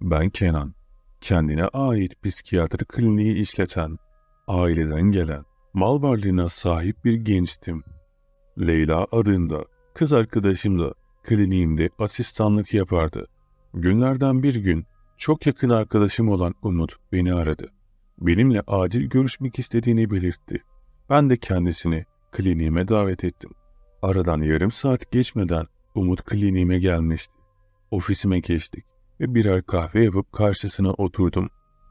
Ben Kenan. Kendine ait psikiyatri kliniği işleten, aileden gelen, mal varlığına sahip bir gençtim. Leyla adında, kız arkadaşım da kliniğimde asistanlık yapardı. Günlerden bir gün çok yakın arkadaşım olan Umut beni aradı. Benimle acil görüşmek istediğini belirtti. Ben de kendisini kliniğime davet ettim. Aradan yarım saat geçmeden Umut kliniğime gelmişti. Ofisime geçtik ve birer kahve yapıp karşısına oturdum.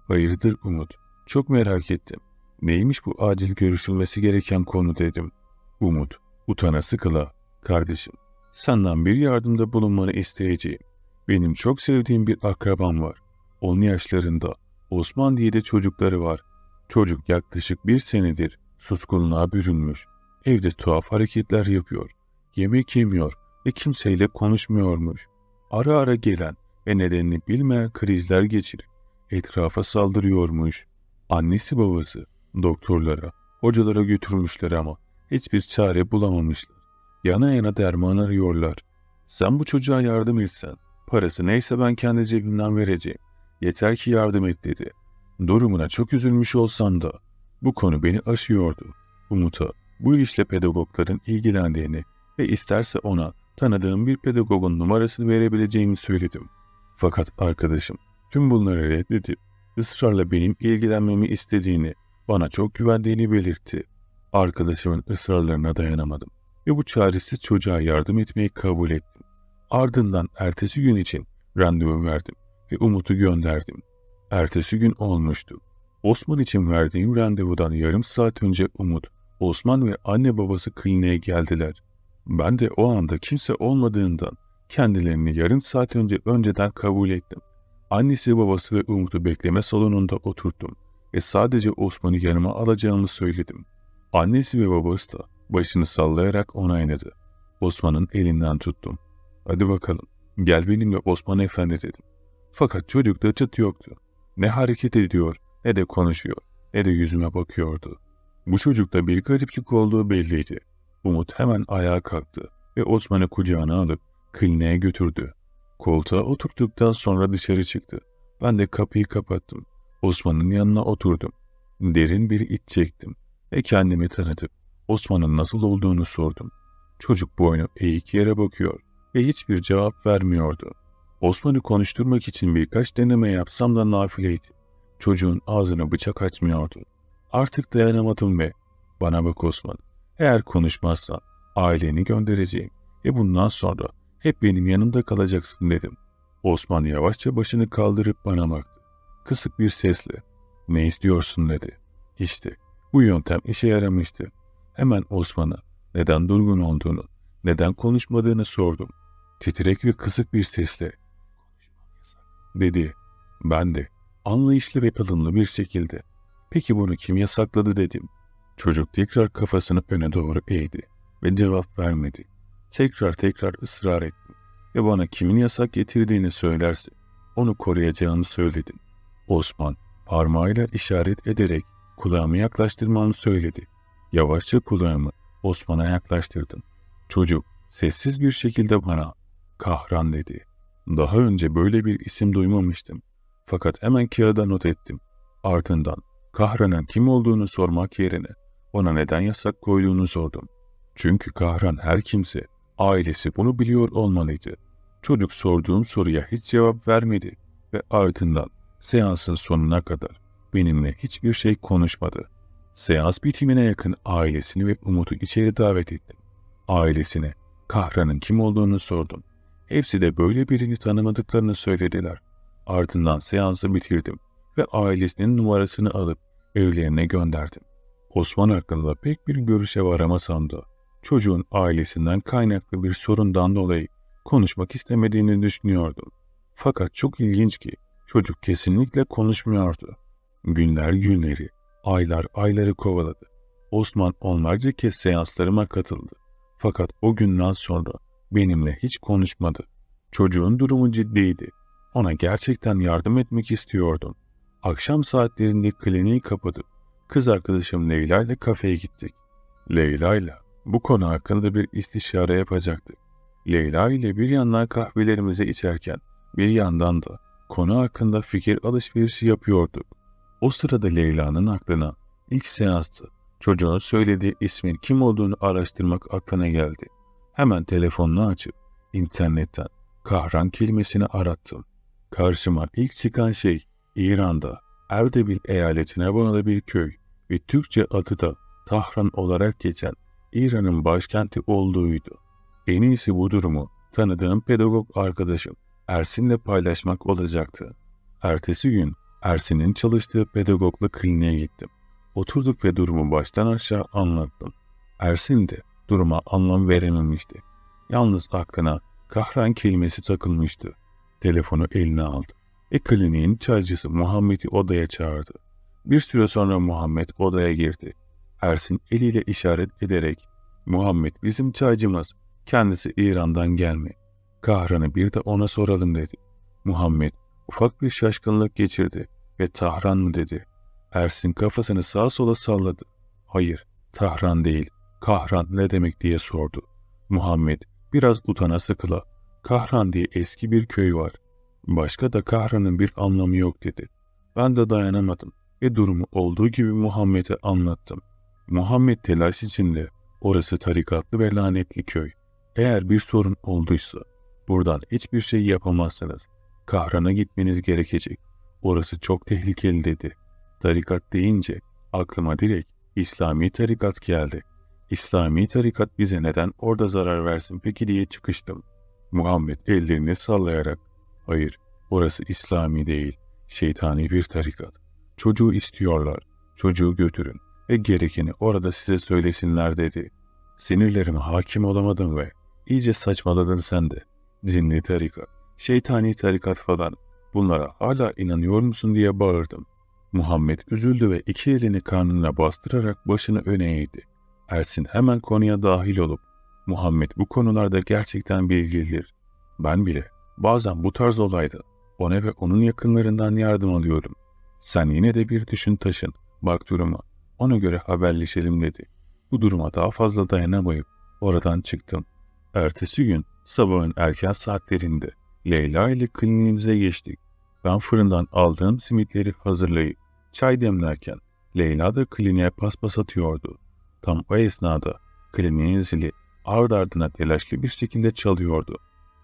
Hayırdır Umut? Çok merak ettim. Neymiş bu acil görüşülmesi gereken konu dedim. Umut, utana sıkıla. Kardeşim, senden bir yardımda bulunmanı isteyeceğim. Benim çok sevdiğim bir akrabam var. 10 yaşlarında. Osman diye de çocukları var. Çocuk yaklaşık bir senedir suskunluğa bürünmüş. Evde tuhaf hareketler yapıyor. Yemek yemiyor ve kimseyle konuşmuyormuş. Ara ara gelen ve nedenini bilmeyen krizler geçirip etrafa saldırıyormuş. Annesi babası doktorlara, hocalara götürmüşler ama hiçbir çare bulamamışlar. Yana yana derman arıyorlar. Sen bu çocuğa yardım etsen, parası neyse ben kendi cebimden vereceğim. Yeter ki yardım et dedi. Durumuna çok üzülmüş olsam da bu konu beni aşıyordu. Umut'a bu işle pedagogların ilgilendiğini ve isterse ona tanıdığım bir pedagogun numarasını verebileceğimi söyledim. Fakat arkadaşım tüm bunları reddedip ısrarla benim ilgilenmemi istediğini, bana çok güvendiğini belirtti. Arkadaşımın ısrarlarına dayanamadım ve bu çaresiz çocuğa yardım etmeyi kabul ettim. Ardından ertesi gün için randevu verdim ve Umut'u gönderdim. Ertesi gün olmuştu. Osman için verdiğim randevudan yarım saat önce Umut, Osman ve anne babası kliniğe geldiler. Ben de o anda kimse olmadığından kendilerini yarım saat önce önceden kabul ettim. Annesi babası ve Umut'u bekleme salonunda oturttum ve sadece Osman'ı yanıma alacağımı söyledim. Annesi ve babası da başını sallayarak onayladı. Osman'ın elinden tuttum. Hadi bakalım gel benimle Osman Efendi dedim. Fakat çocukta çıt yoktu. Ne hareket ediyor ne de konuşuyor ne de yüzüme bakıyordu. Bu çocukta bir gariplik olduğu belliydi. Umut hemen ayağa kalktı ve Osman'ı kucağına alıp kliniğe götürdü. Koltuğa oturduktan sonra dışarı çıktı. Ben de kapıyı kapattım. Osman'ın yanına oturdum. Derin bir iç çektim ve kendimi tanıtıp Osman'ın nasıl olduğunu sordum. Çocuk boynu eğik yere bakıyor ve hiçbir cevap vermiyordu. Osman'ı konuşturmak için birkaç deneme yapsam da nafileydi. Çocuğun ağzını bıçak açmıyordu. Artık dayanamadım ve ''Bana bak Osman, eğer konuşmazsan aileni göndereceğim ve bundan sonra hep benim yanımda kalacaksın dedim. Osman yavaşça başını kaldırıp bana baktı. Kısık bir sesle. Ne istiyorsun dedi. İşte bu yöntem işe yaramıştı. Hemen Osman'a neden durgun olduğunu, neden konuşmadığını sordum. Titrek ve kısık bir sesle dedi. Ben de anlayışlı ve ılımlı bir şekilde peki bunu kim yasakladı dedim. Çocuk tekrar kafasını öne doğru eğdi ve cevap vermedi. Tekrar tekrar ısrar ettin ve bana kimin yasak getirdiğini söylerse onu koruyacağını söyledin. Osman parmağıyla işaret ederek kulağımı yaklaştırmamı söyledi. Yavaşça kulağımı Osman'a yaklaştırdım. Çocuk sessiz bir şekilde bana Kahran dedi. Daha önce böyle bir isim duymamıştım. Fakat hemen kağıda not ettim. Ardından Kahran'ın kim olduğunu sormak yerine ona neden yasak koyduğunu sordum. Çünkü Kahran her kimse Ailesi bunu biliyor olmalıydı. Çocuk sorduğum soruya hiç cevap vermedi ve ardından seansın sonuna kadar benimle hiçbir şey konuşmadı. Seans bitimine yakın ailesini ve Umut'u içeri davet ettim. Ailesine Kahra'nın kim olduğunu sordum. Hepsi de böyle birini tanımadıklarını söylediler. Ardından seansı bitirdim ve ailesinin numarasını alıp evlerine gönderdim. Osman hakkında pek bir görüşe varama sandı çocuğun ailesinden kaynaklı bir sorundan dolayı konuşmak istemediğini düşünüyordum. Fakat çok ilginç ki çocuk kesinlikle konuşmuyordu. Günler günleri, aylar ayları kovaladı. Osman onlarca kez seanslarıma katıldı. Fakat o günden sonra benimle hiç konuşmadı. Çocuğun durumu ciddiydi. Ona gerçekten yardım etmek istiyordum. Akşam saatlerinde kliniği kapatıp kız arkadaşım Leyla ile kafeye gittik. Leyla ile bu konu hakkında bir istişare yapacaktık. Leyla ile bir yandan kahvelerimizi içerken bir yandan da konu hakkında fikir alışverişi yapıyorduk. O sırada Leyla'nın aklına ilk seanstı çocuğun söylediği ismin kim olduğunu araştırmak aklına geldi. Hemen telefonunu açıp internetten kahran kelimesini arattım. Karşıma ilk çıkan şey İran'da Erdebil eyaletine bağlı bir köy ve Türkçe adı da Tahran olarak geçen İran'ın başkenti olduğuydu. En iyisi bu durumu tanıdığım pedagog arkadaşım Ersin'le paylaşmak olacaktı. Ertesi gün Ersin'in çalıştığı pedagogla kliniğe gittim. Oturduk ve durumu baştan aşağı anlattım. Ersin de duruma anlam verememişti. Yalnız aklına kahran kelimesi takılmıştı. Telefonu eline aldı E kliniğin çaycısı Muhammed'i odaya çağırdı. Bir süre sonra Muhammed odaya girdi Ersin eliyle işaret ederek Muhammed bizim çaycımız, kendisi İran'dan gelme. Kahran'ı bir de ona soralım dedi. Muhammed ufak bir şaşkınlık geçirdi ve Tahran mı dedi. Ersin kafasını sağa sola salladı. Hayır, Tahran değil, Kahran ne demek diye sordu. Muhammed biraz utana sıkıla, Kahran diye eski bir köy var. Başka da Kahran'ın bir anlamı yok dedi. Ben de dayanamadım ve durumu olduğu gibi Muhammed'e anlattım.'' Muhammed telaş içinde orası tarikatlı ve lanetli köy. Eğer bir sorun olduysa buradan hiçbir şey yapamazsınız. Kahran'a gitmeniz gerekecek. Orası çok tehlikeli dedi. Tarikat deyince aklıma direkt İslami tarikat geldi. İslami tarikat bize neden orada zarar versin peki diye çıkıştım. Muhammed ellerini sallayarak hayır orası İslami değil şeytani bir tarikat. Çocuğu istiyorlar çocuğu götürün ve gerekeni orada size söylesinler dedi. Sinirlerime hakim olamadım ve iyice saçmaladın sen de. Cinli tarikat, şeytani tarikat falan bunlara hala inanıyor musun diye bağırdım. Muhammed üzüldü ve iki elini karnına bastırarak başını öne eğdi. Ersin hemen konuya dahil olup Muhammed bu konularda gerçekten bilgilidir. Ben bile bazen bu tarz olayda ona ve onun yakınlarından yardım alıyorum. Sen yine de bir düşün taşın, bak duruma. Ona göre haberleşelim dedi. Bu duruma daha fazla dayanamayıp oradan çıktım. Ertesi gün sabahın erken saatlerinde Leyla ile klinimize geçtik. Ben fırından aldığım simitleri hazırlayıp çay demlerken Leyla da kliniğe paspas atıyordu. Tam o esnada kliniğin zili ard ardına telaşlı bir şekilde çalıyordu.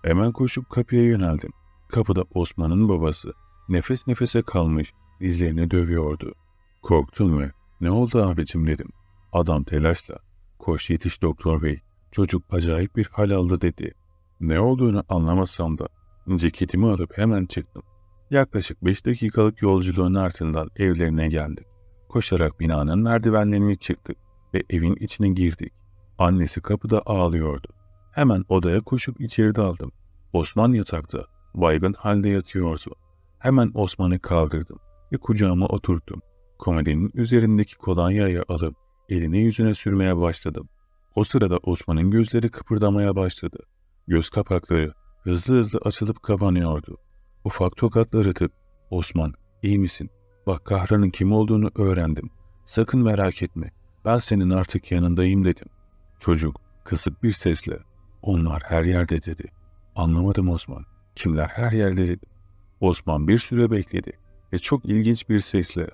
Hemen koşup kapıya yöneldim. Kapıda Osman'ın babası nefes nefese kalmış dizlerini dövüyordu. Korktum ve ne oldu abicim dedim. Adam telaşla. Koş yetiş doktor bey. Çocuk acayip bir hal aldı dedi. Ne olduğunu anlamasam da ceketimi alıp hemen çıktım. Yaklaşık beş dakikalık yolculuğun ardından evlerine geldim. Koşarak binanın merdivenlerini çıktık ve evin içine girdik. Annesi kapıda ağlıyordu. Hemen odaya koşup içeri daldım. Osman yatakta, baygın halde yatıyordu. Hemen Osman'ı kaldırdım ve kucağıma oturttum. Komodinin üzerindeki kolonyayı alıp elini yüzüne sürmeye başladım. O sırada Osman'ın gözleri kıpırdamaya başladı. Göz kapakları hızlı hızlı açılıp kapanıyordu. Ufak tokatlar atıp, Osman iyi misin? Bak kahranın kim olduğunu öğrendim. Sakın merak etme. Ben senin artık yanındayım dedim. Çocuk kısık bir sesle, onlar her yerde dedi. Anlamadım Osman. Kimler her yerde dedi. Osman bir süre bekledi ve çok ilginç bir sesle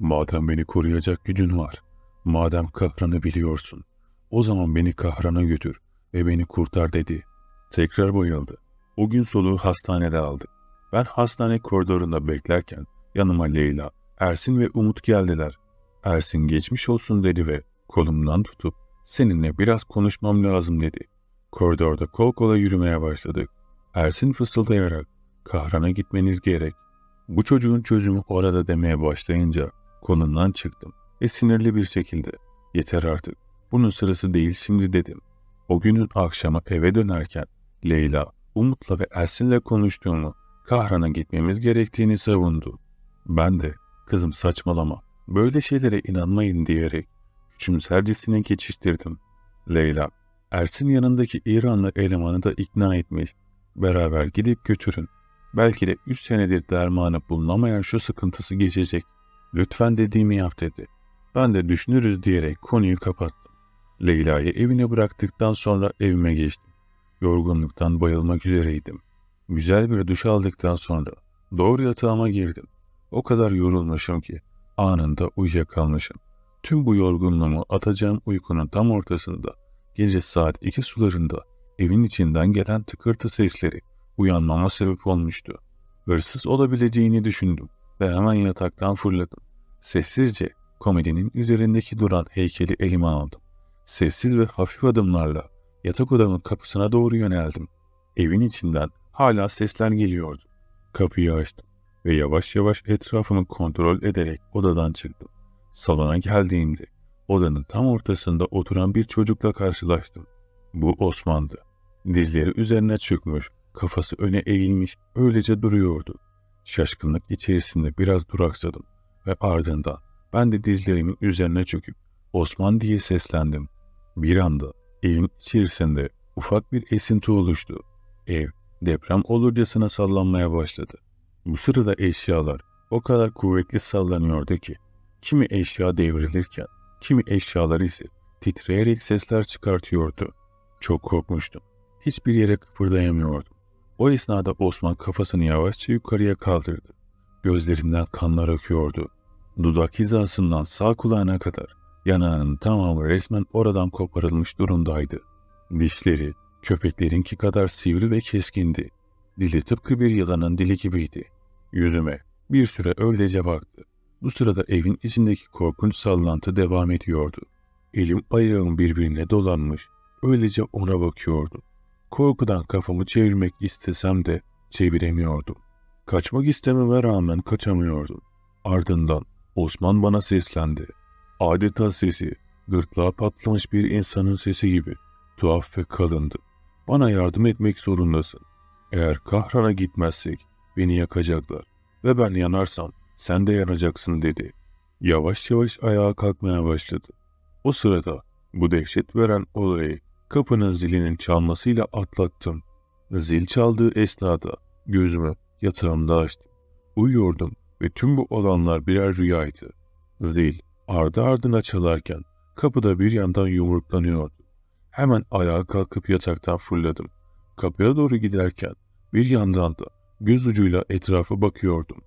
Madem beni koruyacak gücün var, madem kahranı biliyorsun, o zaman beni kahrana götür ve beni kurtar dedi. Tekrar bayıldı. O gün soluğu hastanede aldı. Ben hastane koridorunda beklerken yanıma Leyla, Ersin ve Umut geldiler. Ersin geçmiş olsun dedi ve kolumdan tutup seninle biraz konuşmam lazım dedi. Koridorda kol kola yürümeye başladık. Ersin fısıldayarak kahrana gitmeniz gerek. Bu çocuğun çözümü orada demeye başlayınca Konumdan çıktım ve sinirli bir şekilde yeter artık bunun sırası değil şimdi dedim. O günün akşamı eve dönerken Leyla Umut'la ve Ersin'le konuştuğumu Kahran'a gitmemiz gerektiğini savundu. Ben de kızım saçmalama böyle şeylere inanmayın diyerek küçümsercesine geçiştirdim. Leyla Ersin yanındaki İranlı elemanı da ikna etmiş. Beraber gidip götürün. Belki de 3 senedir dermanı bulunamayan şu sıkıntısı geçecek.'' Lütfen dediğimi yap dedi. Ben de düşünürüz diyerek konuyu kapattım. Leyla'yı evine bıraktıktan sonra evime geçtim. Yorgunluktan bayılmak üzereydim. Güzel bir duş aldıktan sonra doğru yatağıma girdim. O kadar yorulmuşum ki anında uyuyakalmışım. Tüm bu yorgunluğumu atacağım uykunun tam ortasında gece saat iki sularında evin içinden gelen tıkırtı sesleri uyanmama sebep olmuştu. Hırsız olabileceğini düşündüm ve hemen yataktan fırladım. Sessizce komedinin üzerindeki duran heykeli elime aldım. Sessiz ve hafif adımlarla yatak odamın kapısına doğru yöneldim. Evin içinden hala sesler geliyordu. Kapıyı açtım ve yavaş yavaş etrafımı kontrol ederek odadan çıktım. Salona geldiğimde odanın tam ortasında oturan bir çocukla karşılaştım. Bu Osman'dı. Dizleri üzerine çökmüş, kafası öne eğilmiş, öylece duruyordu. Şaşkınlık içerisinde biraz duraksadım ve ardından ben de dizlerimin üzerine çöküp Osman diye seslendim. Bir anda evin içerisinde ufak bir esinti oluştu. Ev deprem olurcasına sallanmaya başladı. Bu sırada eşyalar o kadar kuvvetli sallanıyordu ki kimi eşya devrilirken kimi eşyalar ise titreyerek sesler çıkartıyordu. Çok korkmuştum. Hiçbir yere kıpırdayamıyordum. O esnada Osman kafasını yavaşça yukarıya kaldırdı. Gözlerinden kanlar akıyordu. Dudak hizasından sağ kulağına kadar yanağının tamamı resmen oradan koparılmış durumdaydı. Dişleri köpeklerinki kadar sivri ve keskindi. Dili tıpkı bir yılanın dili gibiydi. Yüzüme bir süre öylece baktı. Bu sırada evin içindeki korkunç sallantı devam ediyordu. Elim ayağım birbirine dolanmış, öylece ona bakıyordum. Korkudan kafamı çevirmek istesem de çeviremiyordum. Kaçmak istememe rağmen kaçamıyordum. Ardından Osman bana seslendi. Adeta sesi, gırtlağa patlamış bir insanın sesi gibi tuhaf ve kalındı. Bana yardım etmek zorundasın. Eğer Kahran'a gitmezsek beni yakacaklar ve ben yanarsam sen de yanacaksın dedi. Yavaş yavaş ayağa kalkmaya başladı. O sırada bu dehşet veren olayı Kapının zilinin çalmasıyla atlattım. Zil çaldığı esnada gözümü yatağımda açtım. Uyuyordum ve tüm bu olanlar birer rüyaydı. Zil ardı ardına çalarken kapıda bir yandan yumruklanıyordu. Hemen ayağa kalkıp yataktan fırladım. Kapıya doğru giderken bir yandan da göz ucuyla etrafa bakıyordum.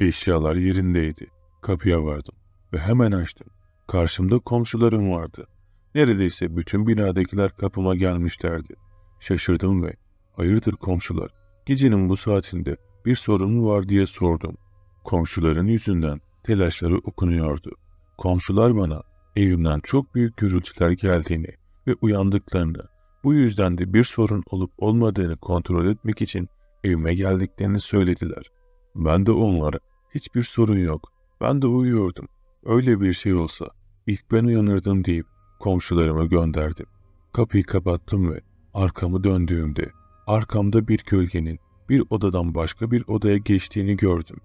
Eşyalar yerindeydi. Kapıya vardım ve hemen açtım. Karşımda komşularım vardı. Neredeyse bütün binadakiler kapıma gelmişlerdi. Şaşırdım ve hayırdır komşular gecenin bu saatinde bir sorun mu var diye sordum. Komşuların yüzünden telaşları okunuyordu. Komşular bana evimden çok büyük gürültüler geldiğini ve uyandıklarını bu yüzden de bir sorun olup olmadığını kontrol etmek için evime geldiklerini söylediler. Ben de onlara hiçbir sorun yok. Ben de uyuyordum. Öyle bir şey olsa ilk ben uyanırdım deyip Komşularımı gönderdim. Kapıyı kapattım ve arkamı döndüğümde arkamda bir kölgenin bir odadan başka bir odaya geçtiğini gördüm.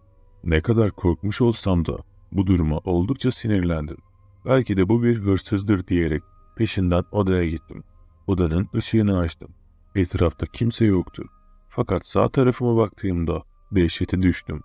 Ne kadar korkmuş olsam da bu duruma oldukça sinirlendim. Belki de bu bir hırsızdır diyerek peşinden odaya gittim. Odanın ışığını açtım. Etrafta kimse yoktu. Fakat sağ tarafıma baktığımda dehşete düştüm.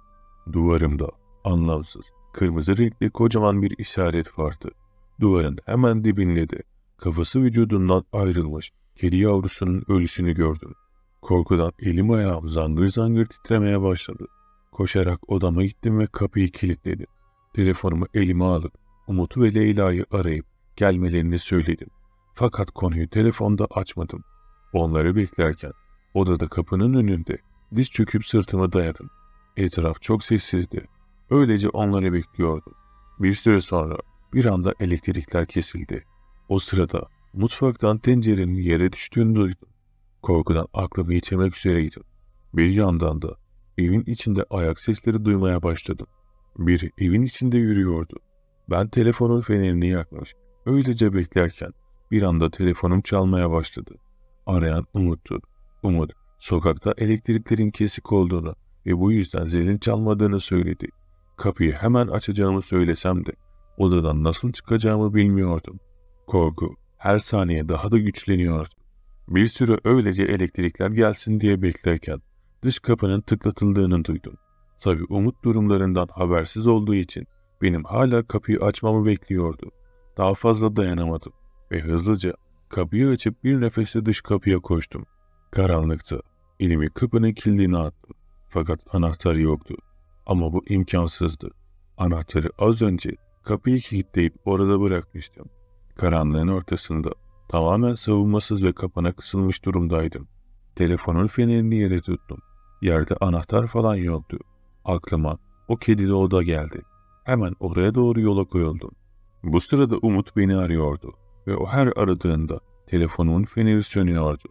Duvarımda anlamsız, kırmızı renkli kocaman bir işaret vardı. Duvarın hemen dibindeydi. Kafası vücudundan ayrılmış kedi yavrusunun ölüsünü gördüm. Korkudan elim ayağım zangır zangır titremeye başladı. Koşarak odama gittim ve kapıyı kilitledim. Telefonumu elime alıp Umut'u ve Leyla'yı arayıp gelmelerini söyledim. Fakat konuyu telefonda açmadım. Onları beklerken odada kapının önünde diz çöküp sırtımı dayadım. Etraf çok sessizdi. Öylece onları bekliyordum. Bir süre sonra bir anda elektrikler kesildi. O sırada mutfaktan tencerenin yere düştüğünü duydum. Korkudan aklımı yitirmek üzereydim. Bir yandan da evin içinde ayak sesleri duymaya başladım. Biri evin içinde yürüyordu. Ben telefonun fenerini yakmış, öylece beklerken bir anda telefonum çalmaya başladı. Arayan Umut'tu. Umut, sokakta elektriklerin kesik olduğunu ve bu yüzden zilin çalmadığını söyledi. Kapıyı hemen açacağımı söylesem de Odadan nasıl çıkacağımı bilmiyordum. Korku her saniye daha da güçleniyordu. Bir süre öylece elektrikler gelsin diye beklerken dış kapının tıklatıldığını duydum. Tabi umut durumlarından habersiz olduğu için benim hala kapıyı açmamı bekliyordu. Daha fazla dayanamadım ve hızlıca kapıyı açıp bir nefeste dış kapıya koştum. Karanlıktı. Elimi kapının kilidine attım. Fakat anahtar yoktu. Ama bu imkansızdı. Anahtarı az önce Kapıyı kilitleyip orada bırakmıştım. Karanlığın ortasında. Tamamen savunmasız ve kapana kısılmış durumdaydım. Telefonun fenerini yere tuttum. Yerde anahtar falan yoktu. Aklıma o kedili oda geldi. Hemen oraya doğru yola koyuldum. Bu sırada Umut beni arıyordu ve o her aradığında telefonun feneri sönüyordu.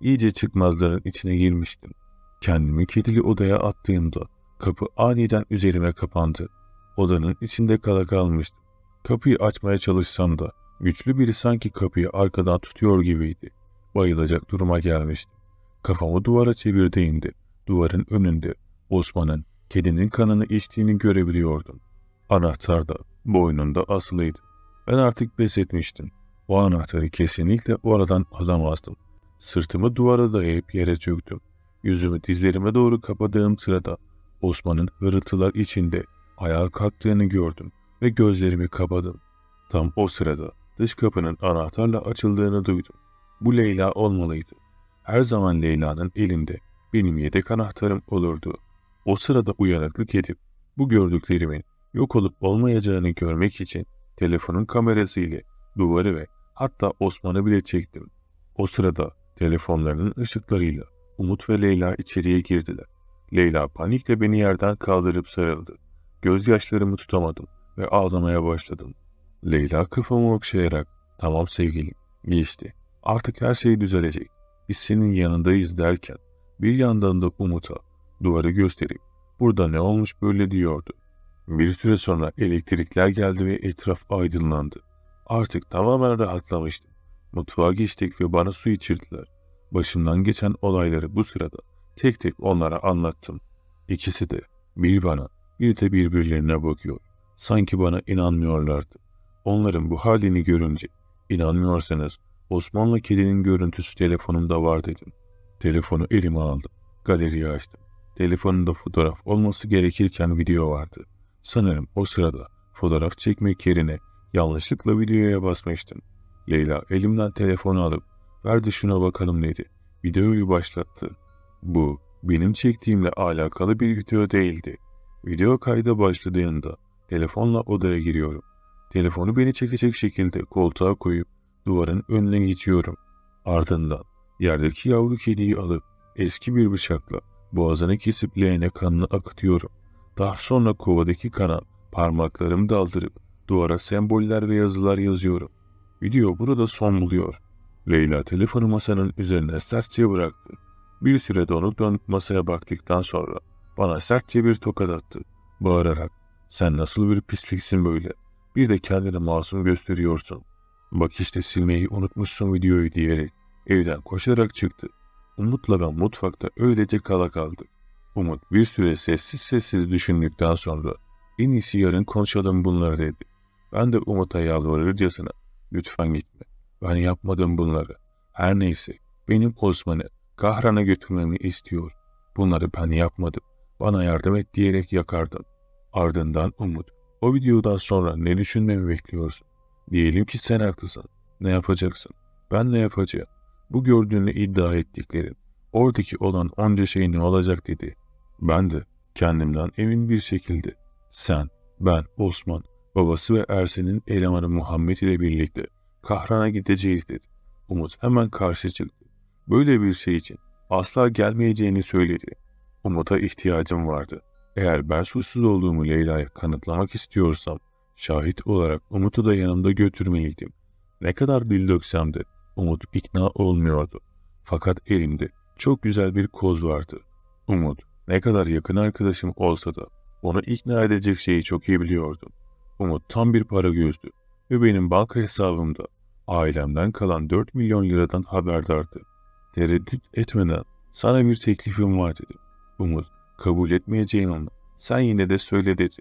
İyice çıkmazların içine girmiştim. Kendimi kedili odaya attığımda kapı aniden üzerime kapandı. Odanın içinde kala kalmıştım. Kapıyı açmaya çalışsam da güçlü biri sanki kapıyı arkadan tutuyor gibiydi. Bayılacak duruma gelmişti. Kafamı duvara çevirdiğimde duvarın önünde Osman'ın kedinin kanını içtiğini görebiliyordum. Anahtar da boynunda asılıydı. Ben artık pes etmiştim. O anahtarı kesinlikle oradan alamazdım. Sırtımı duvara dayayıp yere çöktüm. Yüzümü dizlerime doğru kapadığım sırada Osman'ın hırıltılar içinde ayağa kalktığını gördüm ve gözlerimi kapadım. Tam o sırada dış kapının anahtarla açıldığını duydum. Bu Leyla olmalıydı. Her zaman Leyla'nın elinde benim yedek anahtarım olurdu. O sırada uyanıklık edip bu gördüklerimin yok olup olmayacağını görmek için telefonun kamerası ile duvarı ve hatta Osman'ı bile çektim. O sırada telefonlarının ışıklarıyla Umut ve Leyla içeriye girdiler. Leyla panikle beni yerden kaldırıp sarıldı. Gözyaşlarımı tutamadım ve ağlamaya başladım. Leyla kafamı okşayarak tamam sevgilim geçti. Artık her şey düzelecek. Biz senin yanındayız derken bir yandan da Umut'a duvarı gösterip burada ne olmuş böyle diyordu. Bir süre sonra elektrikler geldi ve etraf aydınlandı. Artık tamamen rahatlamıştım. Mutfağa geçtik ve bana su içirdiler. Başımdan geçen olayları bu sırada tek tek onlara anlattım. İkisi de bir bana bir birbirlerine bakıyor. Sanki bana inanmıyorlardı. Onların bu halini görünce, inanmıyorsanız Osmanlı kedinin görüntüsü telefonumda var dedim. Telefonu elime aldım. Galeriyi açtım. Telefonunda fotoğraf olması gerekirken video vardı. Sanırım o sırada fotoğraf çekmek yerine yanlışlıkla videoya basmıştım. Leyla elimden telefonu alıp ver de şuna bakalım dedi. Videoyu başlattı. Bu benim çektiğimle alakalı bir video değildi. Video kayda başladığında telefonla odaya giriyorum. Telefonu beni çekecek şekilde koltuğa koyup duvarın önüne geçiyorum. Ardından yerdeki yavru kediyi alıp eski bir bıçakla boğazını kesip leğene kanını akıtıyorum. Daha sonra kovadaki kana parmaklarımı daldırıp duvara semboller ve yazılar yazıyorum. Video burada son buluyor. Leyla telefonu masanın üzerine sertçe bıraktı. Bir süre donup dönüp masaya baktıktan sonra bana sertçe bir tokat attı. Bağırarak. Sen nasıl bir pisliksin böyle? Bir de kendini masum gösteriyorsun. Bak işte silmeyi unutmuşsun videoyu diyerek evden koşarak çıktı. Umut'la ben mutfakta öylece kala kaldı. Umut bir süre sessiz sessiz düşündükten sonra en iyisi yarın konuşalım bunları dedi. Ben de Umut'a yalvarırcasına lütfen gitme. Ben yapmadım bunları. Her neyse benim Kosmanı Kahran'a götürmemi istiyor. Bunları ben yapmadım bana yardım et diyerek yakardın. Ardından Umut, o videodan sonra ne düşünmemi bekliyorsun? Diyelim ki sen haklısın. Ne yapacaksın? Ben ne yapacağım? Bu gördüğünü iddia ettiklerin, oradaki olan onca şey ne olacak dedi. Ben de kendimden emin bir şekilde. Sen, ben, Osman, babası ve Ersen'in elemanı Muhammed ile birlikte Kahran'a gideceğiz dedi. Umut hemen karşı çıktı. Böyle bir şey için asla gelmeyeceğini söyledi. Umut'a ihtiyacım vardı. Eğer ben suçsuz olduğumu Leyla'ya kanıtlamak istiyorsam, şahit olarak Umut'u da yanımda götürmeliydim. Ne kadar dil döksem de Umut ikna olmuyordu. Fakat elimde çok güzel bir koz vardı. Umut ne kadar yakın arkadaşım olsa da onu ikna edecek şeyi çok iyi biliyordum. Umut tam bir para gözdü ve benim banka hesabımda ailemden kalan 4 milyon liradan haberdardı. Tereddüt etmeden sana bir teklifim var dedim. Umut, kabul etmeyeceğin onu, Sen yine de söyle dedi.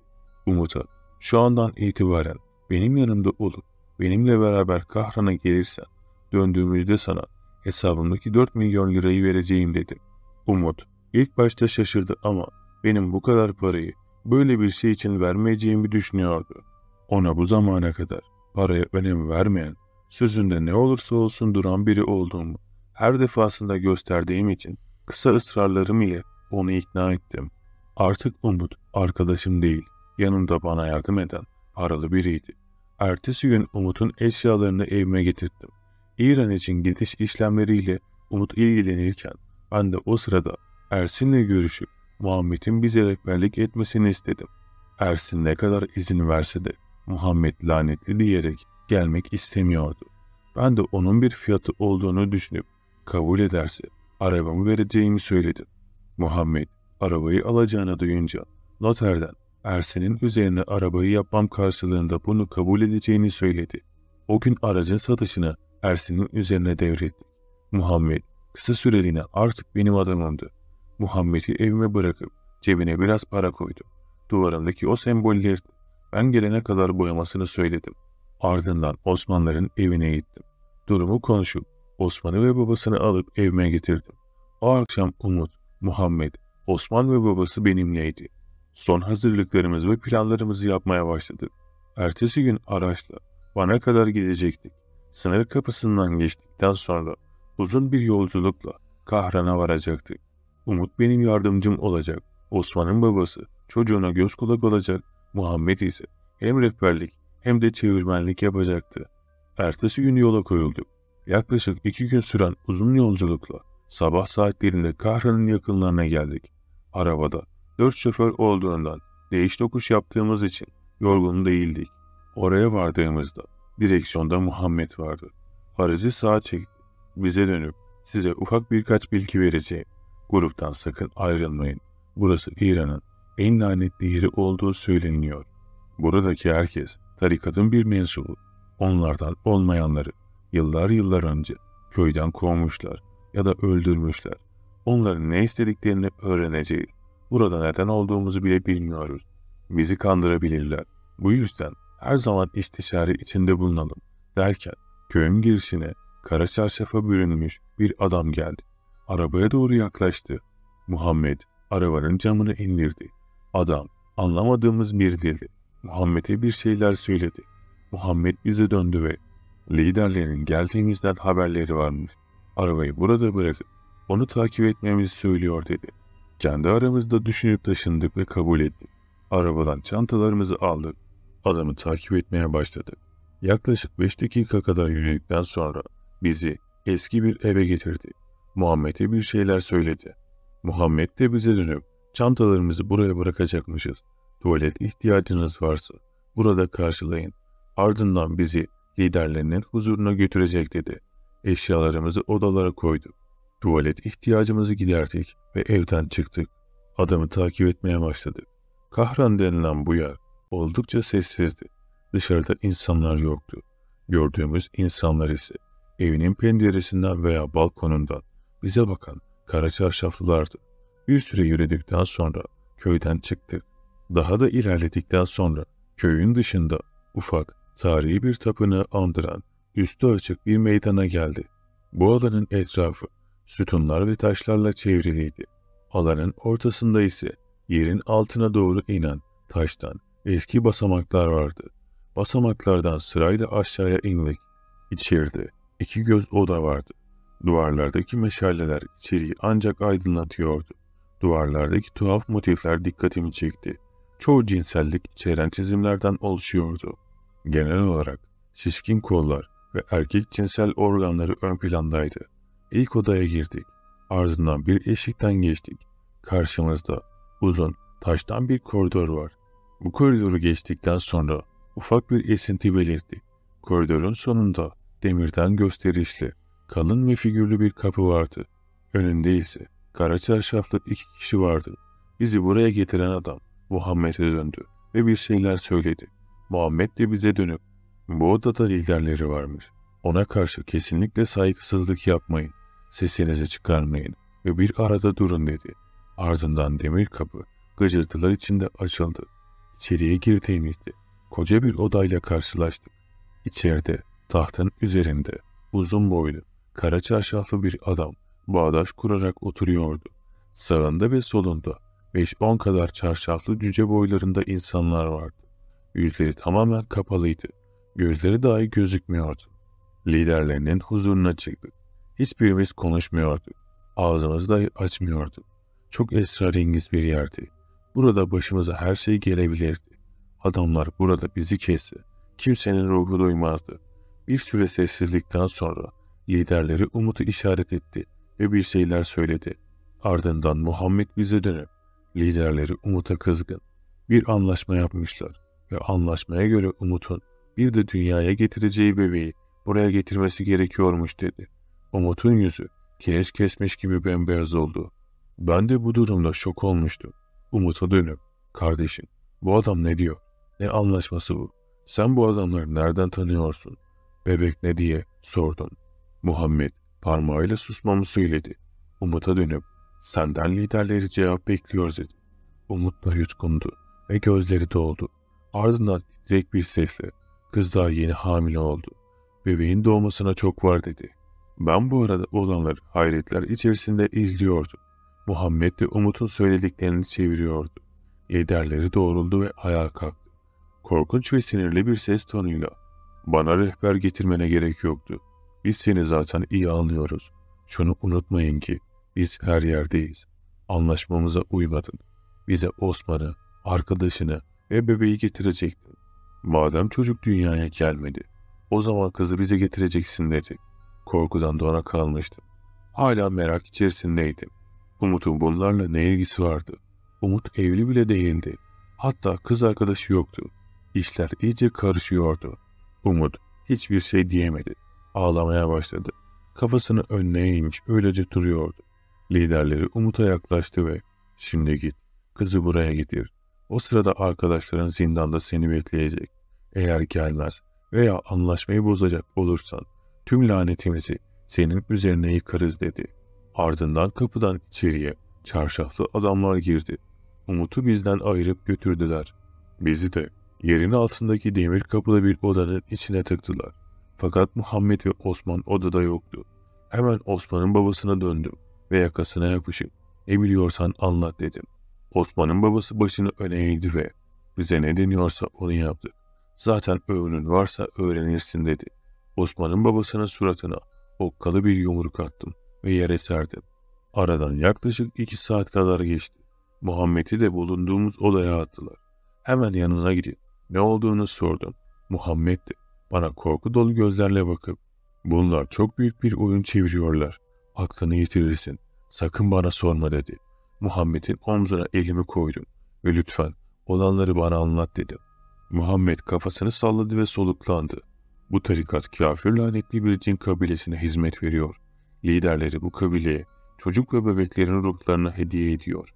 Umut'a, şu andan itibaren benim yanımda olup benimle beraber Kahran'a gelirsen döndüğümüzde sana hesabımdaki 4 milyon lirayı vereceğim dedi. Umut ilk başta şaşırdı ama benim bu kadar parayı böyle bir şey için vermeyeceğimi düşünüyordu. Ona bu zamana kadar paraya önem vermeyen, sözünde ne olursa olsun duran biri olduğumu her defasında gösterdiğim için kısa ısrarlarım ile onu ikna ettim. Artık Umut arkadaşım değil, yanımda bana yardım eden paralı biriydi. Ertesi gün Umut'un eşyalarını evime getirdim. İran için gidiş işlemleriyle Umut ilgilenirken ben de o sırada Ersin'le görüşüp Muhammed'in bize rehberlik etmesini istedim. Ersin ne kadar izin verse de Muhammed lanetli diyerek gelmek istemiyordu. Ben de onun bir fiyatı olduğunu düşünüp kabul ederse arabamı vereceğimi söyledim. Muhammed arabayı alacağını duyunca noterden Ersin'in üzerine arabayı yapmam karşılığında bunu kabul edeceğini söyledi. O gün aracın satışını Ersin'in üzerine devretti. Muhammed kısa süreliğine artık benim adamımdı. Muhammed'i evime bırakıp cebine biraz para koydum. Duvarındaki o sembolleri ben gelene kadar boyamasını söyledim. Ardından Osmanlıların evine gittim. Durumu konuşup Osman'ı ve babasını alıp evime getirdim. O akşam Umut Muhammed, Osman ve babası benimleydi. Son hazırlıklarımız ve planlarımızı yapmaya başladık. Ertesi gün araçla Van'a kadar gidecektik. Sınır kapısından geçtikten sonra uzun bir yolculukla Kahran'a varacaktık. Umut benim yardımcım olacak. Osman'ın babası çocuğuna göz kulak olacak. Muhammed ise hem rehberlik hem de çevirmenlik yapacaktı. Ertesi gün yola koyulduk. Yaklaşık iki gün süren uzun yolculukla Sabah saatlerinde Kahra'nın yakınlarına geldik. Arabada dört şoför olduğundan değiş dokuş yaptığımız için yorgun değildik. Oraya vardığımızda direksiyonda Muhammed vardı. Aracı sağa çekti. Bize dönüp size ufak birkaç bilgi vereceğim. Gruptan sakın ayrılmayın. Burası İran'ın en lanetli yeri olduğu söyleniyor. Buradaki herkes tarikatın bir mensubu. Onlardan olmayanları yıllar yıllar önce köyden kovmuşlar ya da öldürmüşler. Onların ne istediklerini öğreneceğiz. Burada neden olduğumuzu bile bilmiyoruz. Bizi kandırabilirler. Bu yüzden her zaman istişare içinde bulunalım derken köyün girişine kara çarşafa bürünmüş bir adam geldi. Arabaya doğru yaklaştı. Muhammed arabanın camını indirdi. Adam anlamadığımız bir dildi. Muhammed'e bir şeyler söyledi. Muhammed bize döndü ve liderlerin geldiğimizden haberleri varmış. Arabayı burada bırakıp onu takip etmemizi söylüyor dedi. Kendi aramızda düşünüp taşındık ve kabul ettik. Arabadan çantalarımızı aldık. Adamı takip etmeye başladık. Yaklaşık 5 dakika kadar yürüdükten sonra bizi eski bir eve getirdi. Muhammed'e bir şeyler söyledi. Muhammed de bize dönüp çantalarımızı buraya bırakacakmışız. Tuvalet ihtiyacınız varsa burada karşılayın. Ardından bizi liderlerinin huzuruna götürecek dedi. Eşyalarımızı odalara koyduk. Tuvalet ihtiyacımızı giderdik ve evden çıktık. Adamı takip etmeye başladık. Kahran denilen bu yer oldukça sessizdi. Dışarıda insanlar yoktu. Gördüğümüz insanlar ise evinin penceresinden veya balkonundan bize bakan kara çarşaflılardı. Bir süre yürüdükten sonra köyden çıktık. Daha da ilerledikten sonra köyün dışında ufak, tarihi bir tapınağı andıran üstü açık bir meydana geldi. Bu alanın etrafı sütunlar ve taşlarla çevriliydi. Alanın ortasında ise yerin altına doğru inen taştan eski basamaklar vardı. Basamaklardan sırayla aşağıya indik. İçeride iki göz oda vardı. Duvarlardaki meşaleler içeriği ancak aydınlatıyordu. Duvarlardaki tuhaf motifler dikkatimi çekti. Çoğu cinsellik içeren çizimlerden oluşuyordu. Genel olarak şişkin kollar, ve erkek cinsel organları ön plandaydı. İlk odaya girdik. Ardından bir eşikten geçtik. Karşımızda uzun, taştan bir koridor var. Bu koridoru geçtikten sonra ufak bir esinti belirdi. Koridorun sonunda demirden gösterişli, kalın ve figürlü bir kapı vardı. Önünde ise kara çarşaflı iki kişi vardı. Bizi buraya getiren adam Muhammed'e döndü ve bir şeyler söyledi. Muhammed de bize dönüp bu odada liderleri varmış. Ona karşı kesinlikle saygısızlık yapmayın. Sesinizi çıkarmayın ve bir arada durun dedi. Ardından demir kapı gıcırtılar içinde açıldı. İçeriye girdiğimizde koca bir odayla karşılaştık. İçeride tahtın üzerinde uzun boylu, kara çarşaflı bir adam bağdaş kurarak oturuyordu. Sağında ve solunda 5-10 kadar çarşaflı cüce boylarında insanlar vardı. Yüzleri tamamen kapalıydı Gözleri dahi gözükmüyordu. Liderlerinin huzuruna çıktık. Hiçbirimiz konuşmuyorduk. Ağzımızı dahi açmıyorduk. Çok esrarengiz bir yerdi. Burada başımıza her şey gelebilirdi. Adamlar burada bizi kesti. kimsenin ruhu duymazdı. Bir süre sessizlikten sonra liderleri Umut'u işaret etti ve bir şeyler söyledi. Ardından Muhammed bize dönüp liderleri Umut'a kızgın bir anlaşma yapmışlar ve anlaşmaya göre Umut'un bir de dünyaya getireceği bebeği buraya getirmesi gerekiyormuş dedi. Umut'un yüzü kireç kesmiş gibi bembeyaz oldu. Ben de bu durumda şok olmuştum. Umut'a dönüp, kardeşin, bu adam ne diyor? Ne anlaşması bu? Sen bu adamları nereden tanıyorsun? Bebek ne diye sordum. Muhammed parmağıyla susmamı söyledi. Umut'a dönüp, senden liderleri cevap bekliyoruz dedi. Umut Umut'la yutkundu ve gözleri doldu. Ardından direkt bir sesle Kız daha yeni hamile oldu. Bebeğin doğmasına çok var dedi. Ben bu arada olanları hayretler içerisinde izliyordum. Muhammed de Umut'un söylediklerini çeviriyordu. Liderleri doğruldu ve ayağa kalktı. Korkunç ve sinirli bir ses tonuyla. Bana rehber getirmene gerek yoktu. Biz seni zaten iyi anlıyoruz. Şunu unutmayın ki biz her yerdeyiz. Anlaşmamıza uymadın. Bize Osman'ı, arkadaşını ve bebeği getirecekti. Madem çocuk dünyaya gelmedi, o zaman kızı bize getireceksin dedi. Korkudan dona kalmıştım. Hala merak içerisindeydim. Umut'un bunlarla ne ilgisi vardı? Umut evli bile değildi. Hatta kız arkadaşı yoktu. İşler iyice karışıyordu. Umut hiçbir şey diyemedi. Ağlamaya başladı. Kafasını önüne eğmiş öylece duruyordu. Liderleri Umut'a yaklaştı ve ''Şimdi git, kızı buraya getir. O sırada arkadaşların zindanda seni bekleyecek. Eğer gelmez veya anlaşmayı bozacak olursan tüm lanetimizi senin üzerine yıkarız dedi. Ardından kapıdan içeriye çarşaflı adamlar girdi. Umut'u bizden ayırıp götürdüler. Bizi de yerin altındaki demir kapılı bir odanın içine tıktılar. Fakat Muhammed ve Osman odada yoktu. Hemen Osman'ın babasına döndüm ve yakasına yapışıp ne biliyorsan anlat dedim. Osman'ın babası başını öne eğdi ve bize ne deniyorsa onu yaptı. Zaten öğünün varsa öğrenirsin dedi. Osman'ın babasının suratına okkalı bir yumruk attım ve yere serdim. Aradan yaklaşık iki saat kadar geçti. Muhammed'i de bulunduğumuz odaya attılar. Hemen yanına gidin. ne olduğunu sordum. Muhammed de bana korku dolu gözlerle bakıp bunlar çok büyük bir oyun çeviriyorlar. Aklını yitirirsin. Sakın bana sorma dedi.'' Muhammed'in omzuna elimi koydum ve lütfen olanları bana anlat dedim. Muhammed kafasını salladı ve soluklandı. Bu tarikat kafir lanetli bir cin kabilesine hizmet veriyor. Liderleri bu kabileye çocuk ve bebeklerin ruhlarına hediye ediyor.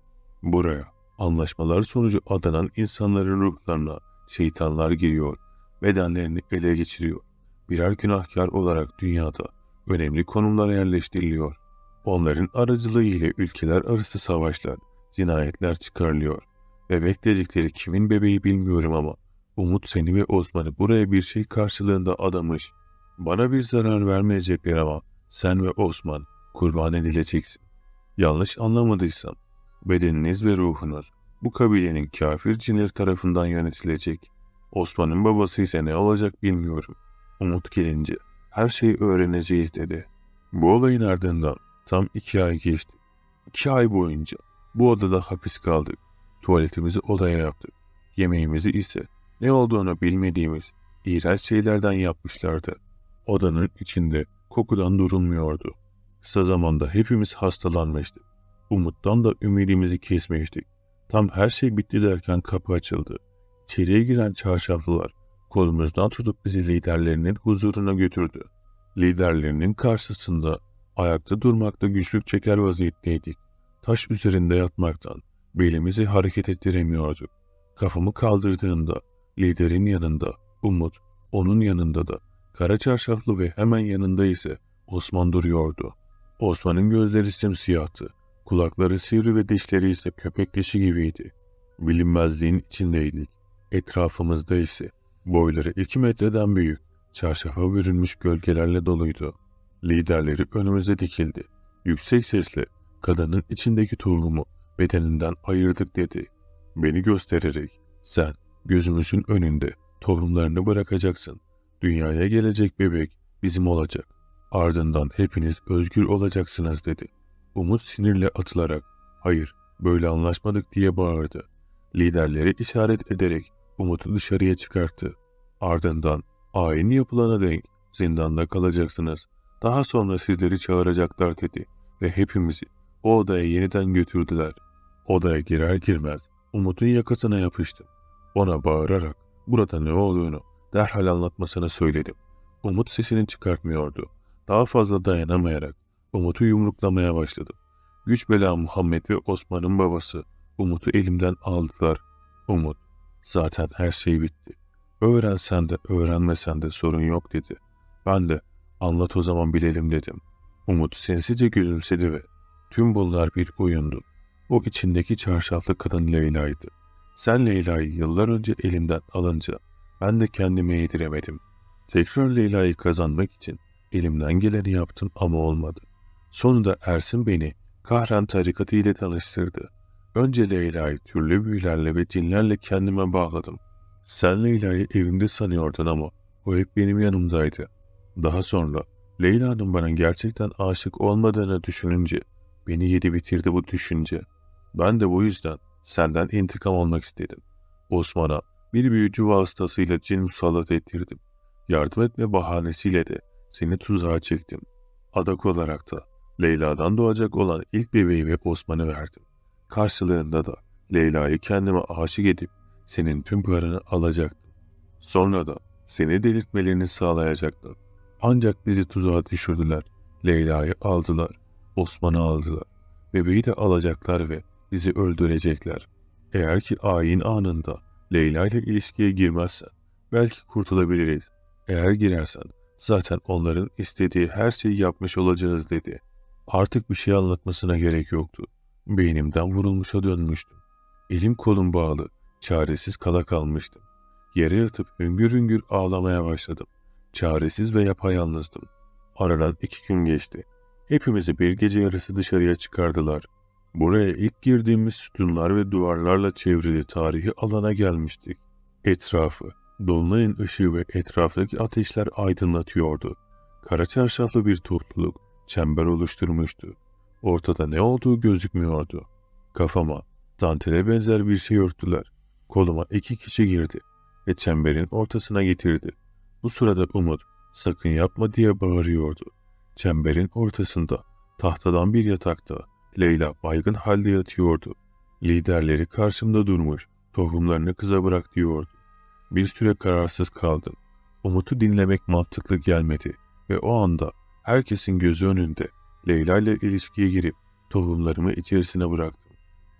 Buraya anlaşmalar sonucu adanan insanların ruhlarına şeytanlar giriyor, bedenlerini ele geçiriyor. Birer günahkar olarak dünyada önemli konumlara yerleştiriliyor. Onların aracılığı ile ülkeler arası savaşlar, cinayetler çıkarılıyor. Ve bekledikleri kimin bebeği bilmiyorum ama Umut seni ve Osman'ı buraya bir şey karşılığında adamış. Bana bir zarar vermeyecekler ama sen ve Osman kurban edileceksin. Yanlış anlamadıysam bedeniniz ve ruhunuz bu kabilenin kafir cinler tarafından yönetilecek. Osman'ın babası ise ne olacak bilmiyorum. Umut gelince her şeyi öğreneceğiz dedi. Bu olayın ardından Tam iki ay geçti. İki ay boyunca bu odada hapis kaldık. Tuvaletimizi odaya yaptık. Yemeğimizi ise ne olduğunu bilmediğimiz iğrenç şeylerden yapmışlardı. Odanın içinde kokudan durulmuyordu. Kısa zamanda hepimiz hastalanmıştık. Umuttan da ümidimizi kesmiştik. Tam her şey bitti derken kapı açıldı. İçeriye giren çarşaflılar kolumuzdan tutup bizi liderlerinin huzuruna götürdü. Liderlerinin karşısında Ayakta durmakta güçlük çeker vaziyetteydik. Taş üzerinde yatmaktan belimizi hareket ettiremiyorduk. Kafamı kaldırdığımda liderin yanında Umut, onun yanında da kara çarşaflı ve hemen yanında ise Osman duruyordu. Osman'ın gözleri simsiyahtı. Kulakları sivri ve dişleri ise köpek dişi gibiydi. Bilinmezliğin içindeydik. Etrafımızda ise boyları iki metreden büyük, çarşafa bürünmüş gölgelerle doluydu. Liderleri önümüze dikildi. Yüksek sesle kadının içindeki tohumu bedeninden ayırdık dedi. Beni göstererek sen gözümüzün önünde tohumlarını bırakacaksın. Dünyaya gelecek bebek bizim olacak. Ardından hepiniz özgür olacaksınız dedi. Umut sinirle atılarak hayır böyle anlaşmadık diye bağırdı. Liderleri işaret ederek Umut'u dışarıya çıkarttı. Ardından ayin yapılana denk zindanda kalacaksınız. Daha sonra sizleri çağıracaklar dedi ve hepimizi o odaya yeniden götürdüler. Odaya girer girmez Umut'un yakasına yapıştım. Ona bağırarak burada ne olduğunu derhal anlatmasını söyledim. Umut sesini çıkartmıyordu. Daha fazla dayanamayarak Umut'u yumruklamaya başladım. Güç bela Muhammed ve Osman'ın babası Umut'u elimden aldılar. Umut, zaten her şey bitti. Öğrensen de öğrenmesen de sorun yok dedi. Ben de Anlat o zaman bilelim dedim. Umut sensizce gülümsedi ve tüm bunlar bir oyundu. O içindeki çarşaflı kadın Leyla'ydı. Sen Leyla'yı yıllar önce elimden alınca ben de kendimi yediremedim. Tekrar Leyla'yı kazanmak için elimden geleni yaptım ama olmadı. Sonunda Ersin beni Kahran tarikatı ile tanıştırdı. Önce Leyla'yı türlü büyülerle ve dinlerle kendime bağladım. Sen Leyla'yı evimde sanıyordun ama o hep benim yanımdaydı. Daha sonra Leyla'nın bana gerçekten aşık olmadığını düşününce beni yedi bitirdi bu düşünce. Ben de bu yüzden senden intikam almak istedim. Osman'a bir büyücü vasıtasıyla cin musallat ettirdim. Yardım etme bahanesiyle de seni tuzağa çektim. Adak olarak da Leyla'dan doğacak olan ilk bebeği ve Osman'ı verdim. Karşılığında da Leyla'yı kendime aşık edip senin tüm paranı alacaktım. Sonra da seni delirtmelerini sağlayacaktım. Ancak bizi tuzağa düşürdüler. Leyla'yı aldılar. Osman'ı aldılar. Bebeği de alacaklar ve bizi öldürecekler. Eğer ki ayin anında Leyla ile ilişkiye girmezsen belki kurtulabiliriz. Eğer girersen zaten onların istediği her şeyi yapmış olacağız dedi. Artık bir şey anlatmasına gerek yoktu. Beynimden vurulmuşa dönmüştüm. Elim kolum bağlı, çaresiz kala kalmıştım. Yere yatıp hüngür hüngür ağlamaya başladım. Çaresiz ve yapayalnızdım. Aradan iki gün geçti. Hepimizi bir gece yarısı dışarıya çıkardılar. Buraya ilk girdiğimiz sütunlar ve duvarlarla çevrili tarihi alana gelmiştik. Etrafı, dolunayın ışığı ve etraftaki ateşler aydınlatıyordu. Kara çarşaflı bir topluluk çember oluşturmuştu. Ortada ne olduğu gözükmüyordu. Kafama dantele benzer bir şey örttüler. Koluma iki kişi girdi ve çemberin ortasına getirdi. Bu sırada Umut sakın yapma diye bağırıyordu. Çemberin ortasında tahtadan bir yatakta Leyla baygın halde yatıyordu. Liderleri karşımda durmuş tohumlarını kıza bırak diyordu. Bir süre kararsız kaldım. Umut'u dinlemek mantıklı gelmedi ve o anda herkesin gözü önünde Leyla ile ilişkiye girip tohumlarımı içerisine bıraktım.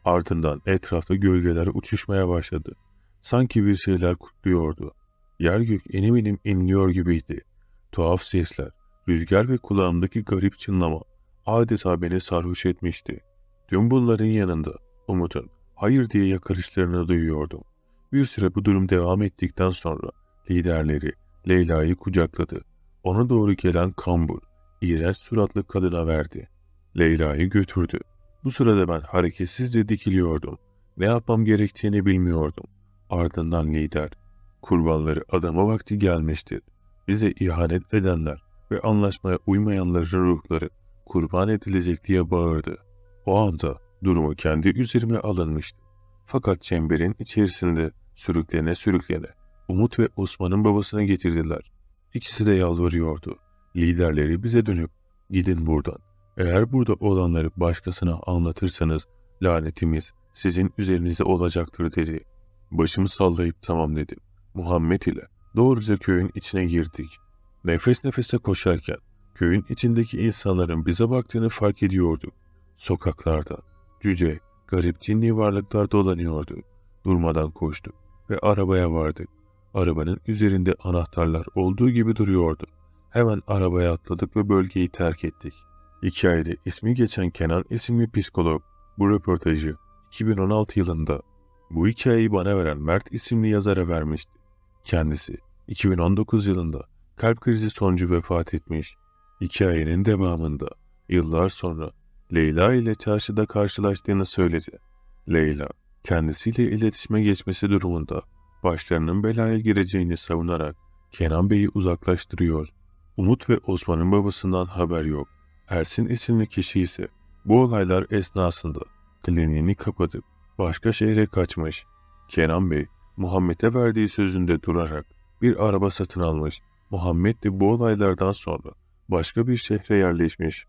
Ardından etrafta gölgeler uçuşmaya başladı. Sanki bir şeyler kutluyordu. Yer gök enim enim inliyor gibiydi. Tuhaf sesler, rüzgar ve kulağımdaki garip çınlama adeta beni sarhoş etmişti. Tüm bunların yanında Umut'un hayır diye yakarışlarını duyuyordum. Bir süre bu durum devam ettikten sonra liderleri Leyla'yı kucakladı. Ona doğru gelen kambur, iğrenç suratlı kadına verdi. Leyla'yı götürdü. Bu sırada ben hareketsizce dikiliyordum. Ne yapmam gerektiğini bilmiyordum. Ardından lider Kurbanları adama vakti gelmiştir. Bize ihanet edenler ve anlaşmaya uymayanların ruhları kurban edilecek diye bağırdı. O anda durumu kendi üzerime alınmıştı. Fakat çemberin içerisinde sürüklene sürüklene Umut ve Osman'ın babasına getirdiler. İkisi de yalvarıyordu. Liderleri bize dönüp gidin buradan. Eğer burada olanları başkasına anlatırsanız lanetimiz sizin üzerinize olacaktır dedi. Başımı sallayıp tamam dedim. Muhammed ile doğruca köyün içine girdik. Nefes nefese koşarken köyün içindeki insanların bize baktığını fark ediyorduk. Sokaklarda cüce, garip cinli varlıklar dolanıyordu. Durmadan koştuk ve arabaya vardık. Arabanın üzerinde anahtarlar olduğu gibi duruyordu. Hemen arabaya atladık ve bölgeyi terk ettik. Hikayede ismi geçen Kenan isimli psikolog bu röportajı 2016 yılında bu hikayeyi bana veren Mert isimli yazara vermişti. Kendisi 2019 yılında kalp krizi sonucu vefat etmiş. Hikayenin devamında yıllar sonra Leyla ile çarşıda karşılaştığını söyledi. Leyla kendisiyle iletişime geçmesi durumunda başlarının belaya gireceğini savunarak Kenan Bey'i uzaklaştırıyor. Umut ve Osman'ın babasından haber yok. Ersin isimli kişi ise bu olaylar esnasında kliniğini kapatıp başka şehre kaçmış. Kenan Bey Muhammed'e verdiği sözünde durarak bir araba satın almış. Muhammed de bu olaylardan sonra başka bir şehre yerleşmiş